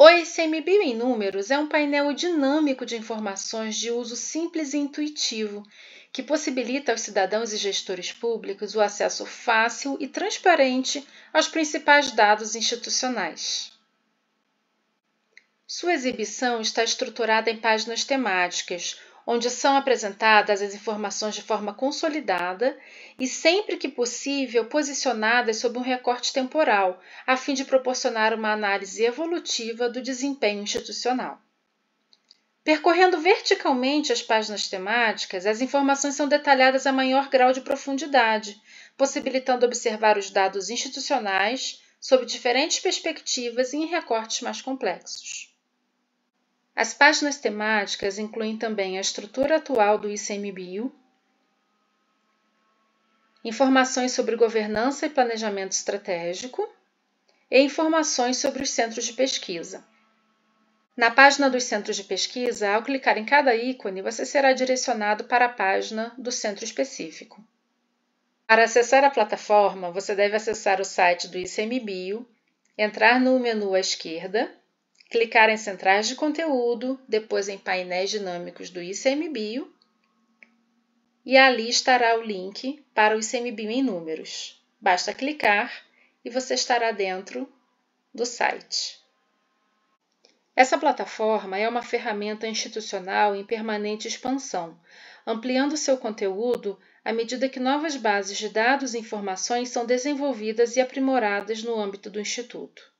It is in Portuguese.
O ICMBio em Números é um painel dinâmico de informações de uso simples e intuitivo, que possibilita aos cidadãos e gestores públicos o acesso fácil e transparente aos principais dados institucionais. Sua exibição está estruturada em páginas temáticas, onde são apresentadas as informações de forma consolidada e, sempre que possível, posicionadas sob um recorte temporal, a fim de proporcionar uma análise evolutiva do desempenho institucional. Percorrendo verticalmente as páginas temáticas, as informações são detalhadas a maior grau de profundidade, possibilitando observar os dados institucionais sob diferentes perspectivas e em recortes mais complexos. As páginas temáticas incluem também a estrutura atual do ICMBio, informações sobre governança e planejamento estratégico e informações sobre os centros de pesquisa. Na página dos centros de pesquisa, ao clicar em cada ícone, você será direcionado para a página do centro específico. Para acessar a plataforma, você deve acessar o site do ICMBio, entrar no menu à esquerda clicar em Centrais de Conteúdo, depois em Painéis Dinâmicos do ICMBio e ali estará o link para o ICMBio em números. Basta clicar e você estará dentro do site. Essa plataforma é uma ferramenta institucional em permanente expansão, ampliando seu conteúdo à medida que novas bases de dados e informações são desenvolvidas e aprimoradas no âmbito do Instituto.